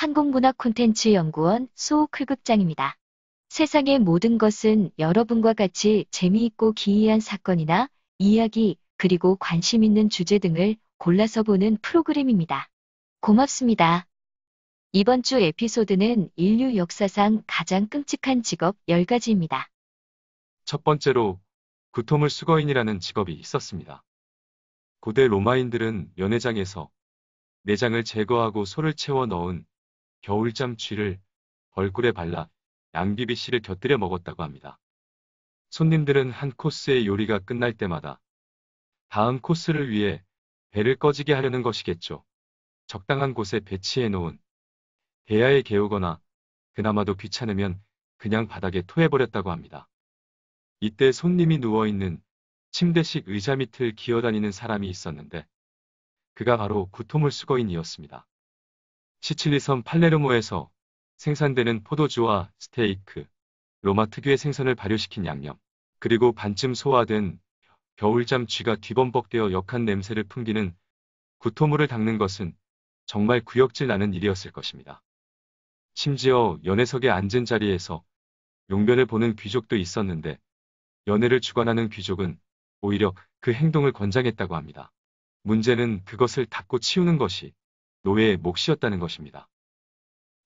한국문화 콘텐츠 연구원 소극극장입니다. 세상의 모든 것은 여러분과 같이 재미있고 기이한 사건이나 이야기 그리고 관심 있는 주제 등을 골라서 보는 프로그램입니다. 고맙습니다. 이번 주 에피소드는 인류 역사상 가장 끔찍한 직업 10가지입니다. 첫 번째로 구토물 수거인이라는 직업이 있었습니다. 고대 로마인들은 연회장에서 내장을 제거하고 소를 채워 넣은 겨울잠 취를 얼굴에 발라 양비비씨를 곁들여 먹었다고 합니다. 손님들은 한 코스의 요리가 끝날 때마다 다음 코스를 위해 배를 꺼지게 하려는 것이겠죠. 적당한 곳에 배치해 놓은 대야에 개우거나 그나마도 귀찮으면 그냥 바닥에 토해버렸다고 합니다. 이때 손님이 누워있는 침대식 의자 밑을 기어다니는 사람이 있었는데 그가 바로 구토물 수거인이었습니다. 시칠리섬 팔레르모에서 생산되는 포도주와 스테이크, 로마 특유의 생선을 발효시킨 양념, 그리고 반쯤 소화된 겨울잠 쥐가 뒤범벅되어 역한 냄새를 풍기는 구토물을 닦는 것은 정말 구역질 나는 일이었을 것입니다. 심지어 연회석에 앉은 자리에서 용변을 보는 귀족도 있었는데 연애를 주관하는 귀족은 오히려 그 행동을 권장했다고 합니다. 문제는 그것을 닦고 치우는 것이 노예의 몫이었다는 것입니다.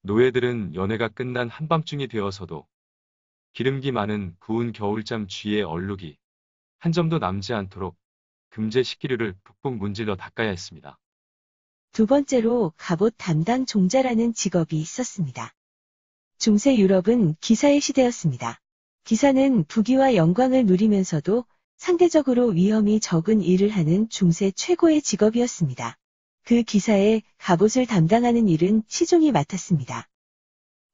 노예들은 연애가 끝난 한밤중이 되어서도 기름기 많은 구운 겨울잠 쥐의 얼룩이 한 점도 남지 않도록 금제 식기류를 북북 문질러 닦아야 했습니다. 두 번째로 갑옷 담당 종자라는 직업이 있었습니다. 중세 유럽은 기사의 시대였습니다. 기사는 부귀와 영광을 누리면서도 상대적으로 위험이 적은 일을 하는 중세 최고의 직업이었습니다. 그 기사에 갑옷을 담당하는 일은 시종이 맡았습니다.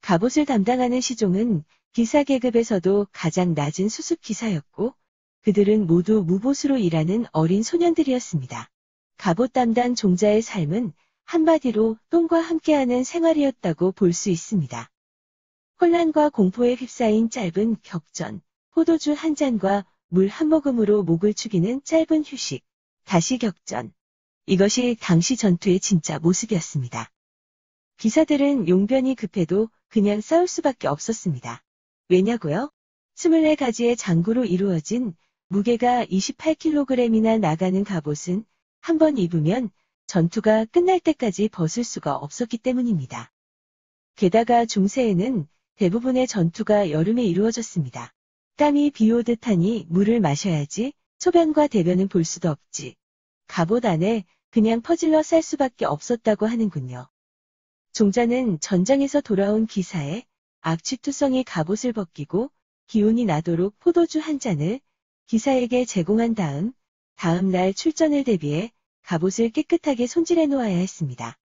갑옷을 담당하는 시종은 기사 계급에서도 가장 낮은 수습 기사였고 그들은 모두 무보수로 일하는 어린 소년들이었습니다. 갑옷 담당 종자의 삶은 한마디로 똥과 함께하는 생활이었다고 볼 수 있습니다. 혼란과 공포에 휩싸인 짧은 격전, 포도주 한 잔과 물 한 모금으로 목을 축이는 짧은 휴식, 다시 격전, 이것이 당시 전투의 진짜 모습이었습니다. 기사들은 용변이 급해도 그냥 싸울 수밖에 없었습니다. 왜냐고요? 24가지의 장구로 이루어진 무게가 28kg이나 나가는 갑옷은 한번 입으면 전투가 끝날 때까지 벗을 수가 없었기 때문입니다. 게다가 중세에는 대부분의 전투가 여름에 이루어졌습니다. 땀이 비오듯 하니 물을 마셔야지 소변과 대변은 볼 수도 없지. 갑옷 안에 그냥 퍼질러 쌀 수밖에 없었다고 하는군요. 종자는 전장에서 돌아온 기사에 악취투성이 갑옷을 벗기고 기운이 나도록 포도주 한 잔을 기사에게 제공한 다음 다음 날 출전을 대비해 갑옷을 깨끗하게 손질해 놓아야 했습니다.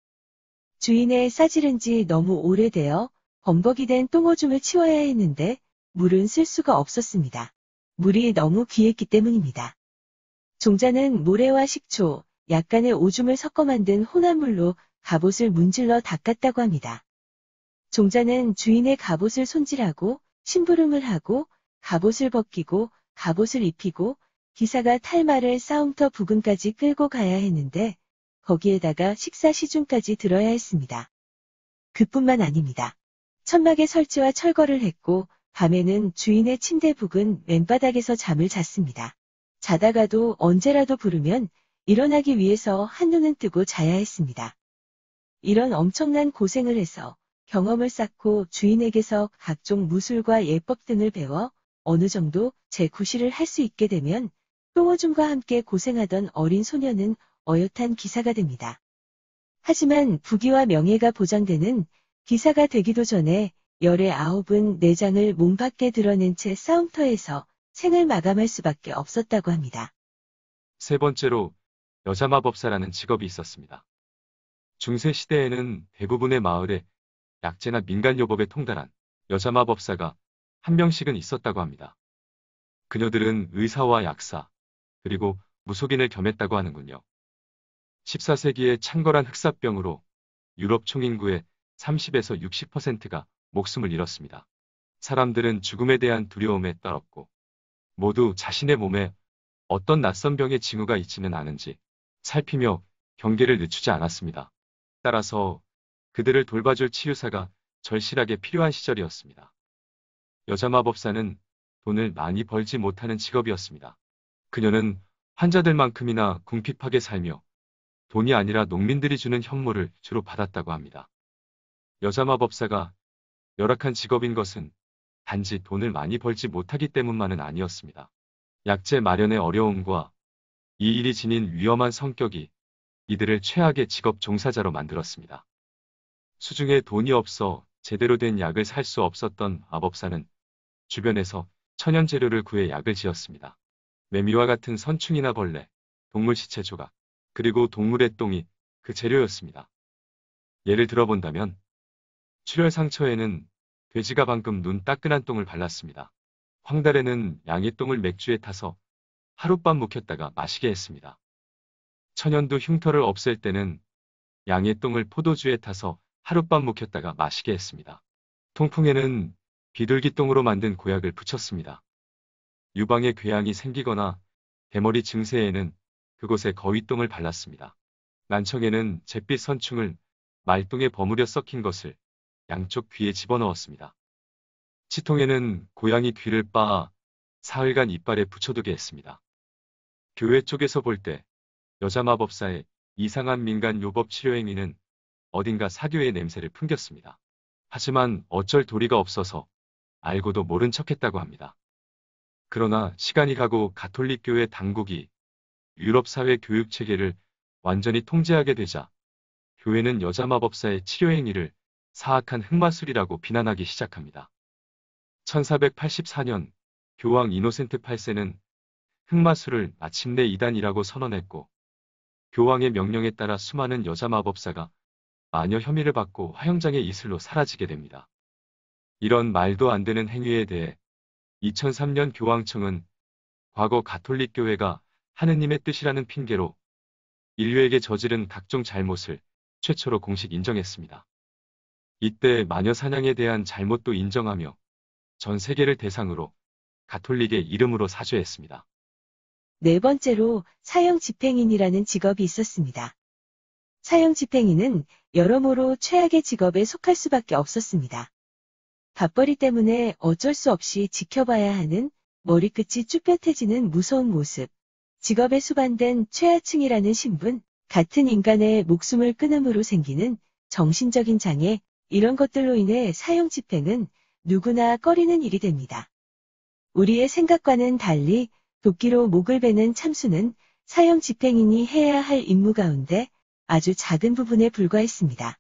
주인의 싸지른 지 너무 오래되어 범벅이 된 똥오줌을 치워야 했는데 물은 쓸 수가 없었습니다. 물이 너무 귀했기 때문입니다. 종자는 모래와 식초, 약간의 오줌을 섞어 만든 혼합물로 갑옷을 문질러 닦았다고 합니다. 종자는 주인의 갑옷을 손질하고 심부름을 하고 갑옷을 벗기고 갑옷을 입히고 기사가 탈마를 싸움터 부근까지 끌고 가야 했는데 거기에다가 식사 시중까지 들어야 했습니다. 그뿐만 아닙니다. 천막의 설치와 철거를 했고 밤에는 주인의 침대 부근 맨바닥에서 잠을 잤습니다. 자다가도 언제라도 부르면 일어나기 위해서 한눈은 뜨고 자야 했습니다. 이런 엄청난 고생을 해서 경험을 쌓고 주인에게서 각종 무술과 예법 등을 배워 어느 정도 제 구실을 할 수 있게 되면 똥어줌과 함께 고생하던 어린 소녀는 어엿한 기사가 됩니다. 하지만 부귀와 명예가 보장되는 기사가 되기도 전에 열의 아홉은 내장을 몸 밖에 드러낸 채 싸움터에서 생을 마감할 수밖에 없었다고 합니다. 세 번째로 여자 마법사라는 직업이 있었습니다. 중세 시대에는 대부분의 마을에 약재나 민간요법에 통달한 여자 마법사가 한 명씩은 있었다고 합니다. 그녀들은 의사와 약사, 그리고 무속인을 겸했다고 하는군요. 14세기에 창궐한 흑사병으로 유럽 총인구의 30에서 60%가 목숨을 잃었습니다. 사람들은 죽음에 대한 두려움에 떨었고 모두 자신의 몸에 어떤 낯선 병의 징후가 있지는 않은지 살피며 경계를 늦추지 않았습니다. 따라서 그들을 돌봐줄 치유사가 절실하게 필요한 시절이었습니다. 여자 마법사는 돈을 많이 벌지 못하는 직업이었습니다. 그녀는 환자들만큼이나 궁핍하게 살며 돈이 아니라 농민들이 주는 현물을 주로 받았다고 합니다. 여자 마법사가 열악한 직업인 것은 단지 돈을 많이 벌지 못하기 때문만은 아니었습니다. 약재 마련의 어려움과 이 일이 지닌 위험한 성격이 이들을 최악의 직업 종사자로 만들었습니다. 수중에 돈이 없어 제대로 된 약을 살 수 없었던 마법사는 주변에서 천연 재료를 구해 약을 지었습니다. 매미와 같은 선충이나 벌레, 동물 시체 조각, 그리고 동물의 똥이 그 재료였습니다. 예를 들어본다면 출혈 상처에는 돼지가 방금 눈 따끈한 똥을 발랐습니다. 황달에는 양의 똥을 맥주에 타서 하룻밤 묵혔다가 마시게 했습니다. 천연두 흉터를 없앨 때는 양의 똥을 포도주에 타서 하룻밤 묵혔다가 마시게 했습니다. 통풍에는 비둘기 똥으로 만든 고약을 붙였습니다. 유방에 궤양이 생기거나 대머리 증세에는 그곳에 거위똥을 발랐습니다. 난청에는 잿빛 선충을 말똥에 버무려 섞인 것을 양쪽 귀에 집어넣었습니다. 치통에는 고양이 귀를 빻아 사흘간 이빨에 붙여두게 했습니다. 교회 쪽에서 볼 때 여자 마법사의 이상한 민간 요법 치료 행위는 어딘가 사교의 냄새를 풍겼습니다. 하지만 어쩔 도리가 없어서 알고도 모른 척했다고 합니다. 그러나 시간이 가고 가톨릭교회 당국이 유럽 사회 교육 체계를 완전히 통제하게 되자 교회는 여자 마법사의 치료 행위를 사악한 흑마술이라고 비난하기 시작합니다. 1484년 교황 이노센트 8세는 흑마술을 마침내 이단이라고 선언했고 교황의 명령에 따라 수많은 여자 마법사가 마녀 혐의를 받고 화영장의 이슬로 사라지게 됩니다. 이런 말도 안 되는 행위에 대해 2003년 교황청은 과거 가톨릭 교회가 하느님의 뜻이라는 핑계로 인류에게 저지른 각종 잘못을 최초로 공식 인정했습니다. 이때 마녀 사냥에 대한 잘못도 인정하며 전 세계를 대상으로 가톨릭의 이름으로 사죄했습니다. 네 번째로 사형 집행인이라는 직업이 있었습니다. 사형 집행인은 여러모로 최악의 직업에 속할 수밖에 없었습니다. 밥벌이 때문에 어쩔 수 없이 지켜봐야 하는 머리끝이 쭈뼛해지는 무서운 모습, 직업에 수반된 최하층이라는 신분, 같은 인간의 목숨을 끊음으로 생기는 정신적인 장애, 이런 것들로 인해 사형 집행은 누구나 꺼리는 일이 됩니다. 우리의 생각과는 달리 도끼로 목을 베는 참수는 사형 집행인이 해야 할 임무 가운데 아주 작은 부분에 불과했습니다.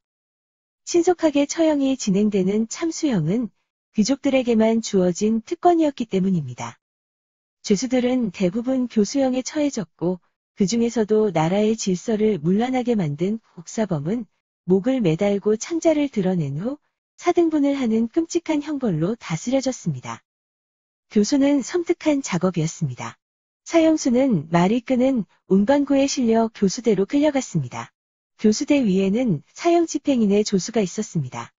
신속하게 처형이 진행되는 참수형은 귀족들에게만 주어진 특권이었기 때문입니다. 죄수들은 대부분 교수형에 처해졌고 그 중에서도 나라의 질서를 문란하게 만든 복사범은 목을 매달고 창자를 드러낸 후 사등분을 하는 끔찍한 형벌로 다스려졌습니다. 교수는 섬뜩한 작업이었습니다. 차영수는 말이 끄는 운반구에 실려 교수대로 끌려갔습니다. 교수대 위에는 사형 집행인의 조수가 있었습니다.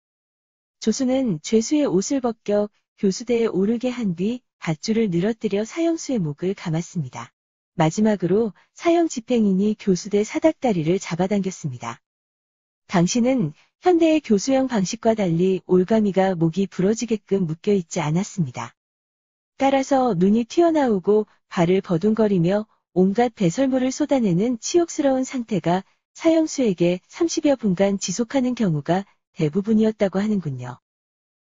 조수는 죄수의 옷을 벗겨 교수대에 오르게 한 뒤 밧줄을 늘어뜨려 사형수의 목을 감았습니다. 마지막으로 사형 집행인이 교수대 사닥다리를 잡아당겼습니다. 당신은 현대의 교수형 방식과 달리 올가미가 목이 부러지게끔 묶여 있지 않았습니다. 따라서 눈이 튀어나오고 발을 버둥거리며 온갖 배설물을 쏟아내는 치욕스러운 상태가 사형수에게 30여 분간 지속하는 경우가 대부분이었다고 하는군요.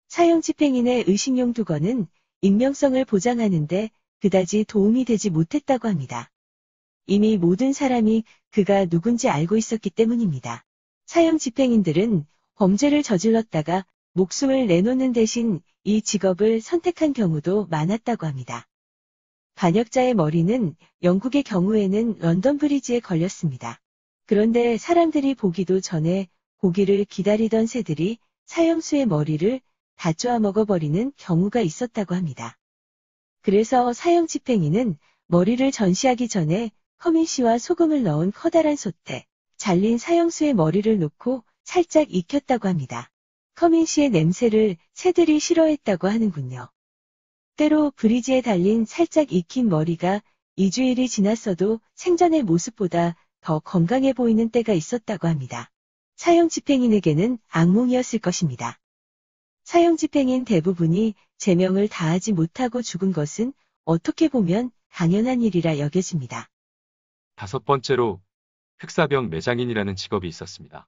사형 집행인의 의식용 두건은 익명성을 보장하는데 그다지 도움이 되지 못했다고 합니다. 이미 모든 사람이 그가 누군지 알고 있었기 때문입니다. 사형 집행인들은 범죄를 저질렀다가 목숨을 내놓는 대신 이 직업을 선택한 경우도 많았다고 합니다. 반역자의 머리는 영국의 경우에는 런던 브리지에 걸렸습니다. 그런데 사람들이 보기도 전에 고기를 기다리던 새들이 사형수의 머리를 다 쪼아 먹어버리는 경우가 있었다고 합니다. 그래서 사형 집행인은 머리를 전시하기 전에 커민 씨와 소금을 넣은 커다란 솥에 잘린 사형수의 머리를 놓고 살짝 익혔다고 합니다. 커민 씨의 냄새를 새들이 싫어했다고 하는군요. 때로 브리지에 달린 살짝 익힌 머리가 2주일이 지났어도 생전의 모습보다 더 건강해 보이는 때가 있었다고 합니다. 사형 집행인에게는 악몽이었을 것입니다. 사형 집행인 대부분이 제명을 다하지 못하고 죽은 것은 어떻게 보면 당연한 일이라 여겨집니다. 다섯 번째로 흑사병 매장인이라는 직업이 있었습니다.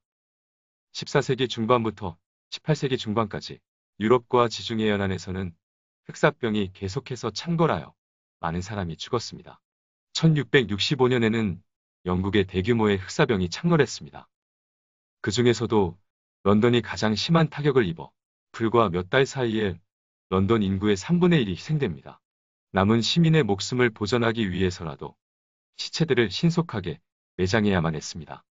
14세기 중반부터 18세기 중반까지 유럽과 지중해 연안에서는 흑사병이 계속해서 창궐하여 많은 사람이 죽었습니다. 1665년에는 영국의 대규모의 흑사병이 창궐했습니다. 그 중에서도 런던이 가장 심한 타격을 입어 불과 몇 달 사이에 런던 인구의 3분의 1이 희생됩니다. 남은 시민의 목숨을 보전하기 위해서라도 시체들을 신속하게 매장해야만 했습니다.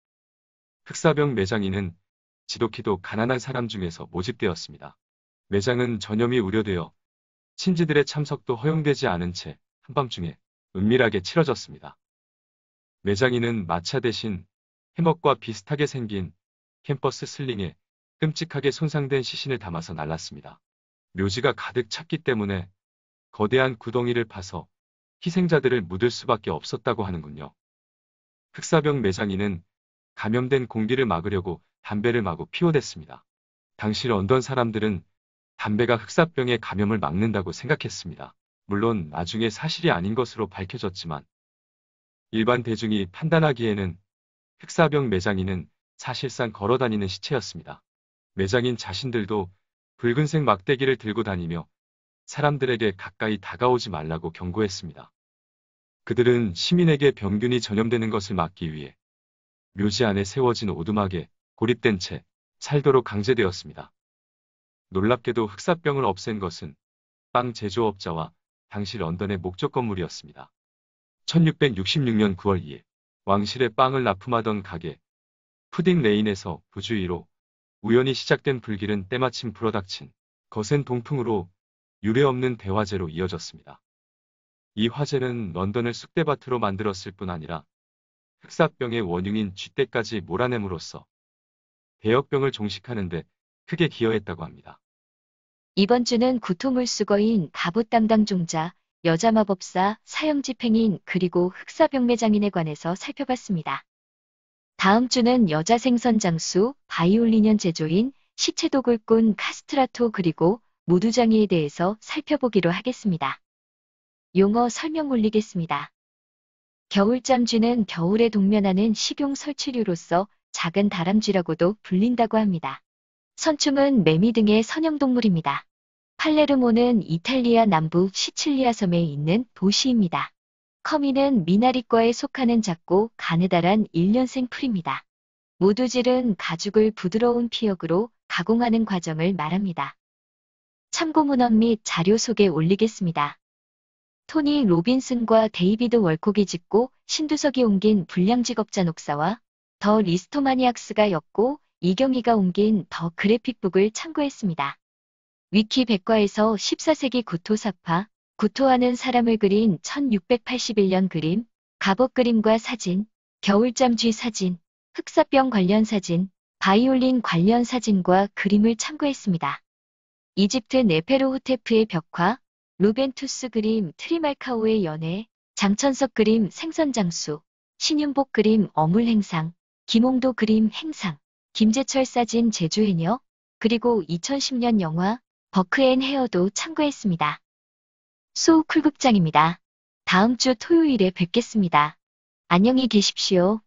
흑사병 매장인은 지독히도 가난한 사람 중에서 모집되었습니다. 매장은 전염이 우려되어 친지들의 참석도 허용되지 않은 채 한밤중에 은밀하게 치러졌습니다. 매장인은 마차 대신 해먹과 비슷하게 생긴 캠퍼스 슬링에 끔찍하게 손상된 시신을 담아서 날랐습니다. 묘지가 가득 찼기 때문에 거대한 구덩이를 파서 희생자들을 묻을 수밖에 없었다고 하는군요. 흑사병 매장인은 감염된 공기를 막으려고 담배를 마구 피워댔습니다. 당시 런던 사람들은 담배가 흑사병에 감염을 막는다고 생각했습니다. 물론 나중에 사실이 아닌 것으로 밝혀졌지만 일반 대중이 판단하기에는 흑사병 매장인은 사실상 걸어다니는 시체였습니다. 매장인 자신들도 붉은색 막대기를 들고 다니며 사람들에게 가까이 다가오지 말라고 경고했습니다. 그들은 시민에게 병균이 전염되는 것을 막기 위해 묘지 안에 세워진 오두막에 고립된 채 살도록 강제되었습니다. 놀랍게도 흑사병을 없앤 것은 빵 제조업자와 당시 런던의 목적 건물이었습니다. 1666년 9월 2일 왕실의 빵을 납품하던 가게 푸딩 레인에서 부주의로 우연히 시작된 불길은 때마침 불어닥친 거센 동풍으로 유례없는 대화재로 이어졌습니다. 이 화재는 런던을 쑥대밭으로 만들었을 뿐 아니라 흑사병의 원흉인 쥐떼까지 몰아냄으로써 대역병을 종식하는데 크게 기여했다고 합니다. 이번 주는 구토물 수거인, 갑옷 담당 종자, 여자 마법사, 사형 집행인, 그리고 흑사병 매장인에 관해서 살펴봤습니다. 다음 주는 여자 생선 장수, 바이올리년 제조인, 시체 독을꾼 카스트라토 그리고 모두장이에 대해서 살펴보기로 하겠습니다. 용어 설명 올리겠습니다. 겨울잠쥐는 겨울에 동면하는 식용 설치류로서 작은 다람쥐라고도 불린다고 합니다. 선충은 매미 등의 선형동물입니다. 팔레르모는 이탈리아 남부 시칠리아 섬에 있는 도시입니다. 커미는 미나리과에 속하는 작고 가느다란 일년생 풀입니다. 모두질은 가죽을 부드러운 피혁으로 가공하는 과정을 말합니다. 참고 문헌 및 자료 속에 올리겠습니다. 토니 로빈슨과 데이비드 월콕이 짓고 신두석이 옮긴 불량직업자 녹사와 더 리스토마니악스가였고 이경희가 옮긴 더 그래픽북을 참고했습니다. 위키 백과에서 14세기 구토사파, 구토하는 사람을 그린 1681년 그림, 갑옷 그림과 사진, 겨울잠 쥐 사진, 흑사병 관련 사진, 바이올린 관련 사진과 그림을 참고했습니다. 이집트 네페로호테프의 벽화, 루벤투스 그림 트리말카오의 연애, 장천석 그림 생선장수, 신윤복 그림 어물행상, 김홍도 그림 행상, 김재철 사진 제주 해녀, 그리고 2010년 영화 버크앤 헤어도 참고했습니다. 소우 쿨극장입니다. 다음 주 토요일에 뵙겠습니다. 안녕히 계십시오.